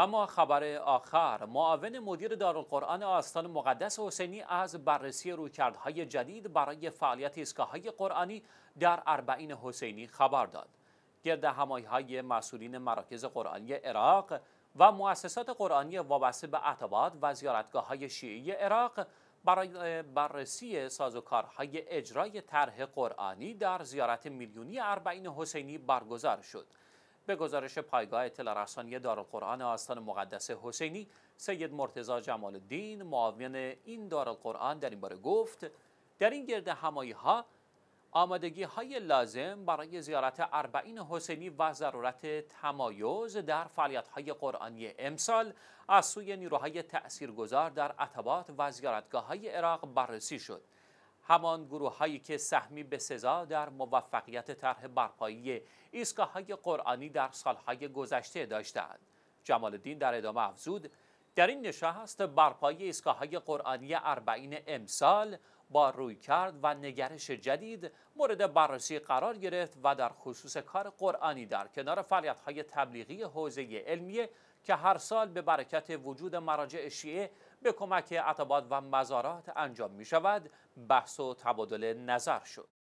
و ما خبر آخر معاون مدیر دارالقرآن آستان مقدس حسینی از بررسی رویکردهای جدید برای فعالیت اسکاهای قرآنی در اربعین حسینی خبر داد گرد های مسئولین مراکز قرآنی عراق و مؤسسات قرآنی وابسته به اعتباد و زیارتگاه های شیعی عراق برای بررسی سازوکارهای اجرای طرح قرآنی در زیارت میلیونی اربعین حسینی برگزار شد به گزارش پایگاه اطلاع رسانی دارالقرآن آستان مقدس حسینی سید مرتزا جمال الدین معاون این دارالقرآن در این باره گفت در این گرد همایی ها آمادگی های لازم برای زیارت اربعین حسینی و ضرورت تمایز در فعالیت های قرآنی امسال از سوی نیروهای گذار در عتبات و زیارتگاه های عراق بررسی شد همان گروه هایی که سهمی به سزا در موفقیت طرح برپایی ایستگاه های قرآنی در سالهای گذشته داشتند. جمال الدین در ادامه افزود در این نشست برپایی ایستگاه های قرآنی اربعین امسال با رویکرد و نگرش جدید مورد بررسی قرار گرفت و در خصوص کار قرآنی در کنار فعالیت های تبلیغی حوزه علمیه که هر سال به برکت وجود مراجع شیعه به کمک عطبات و مزارات انجام می شود بحث و تبادل نظر شد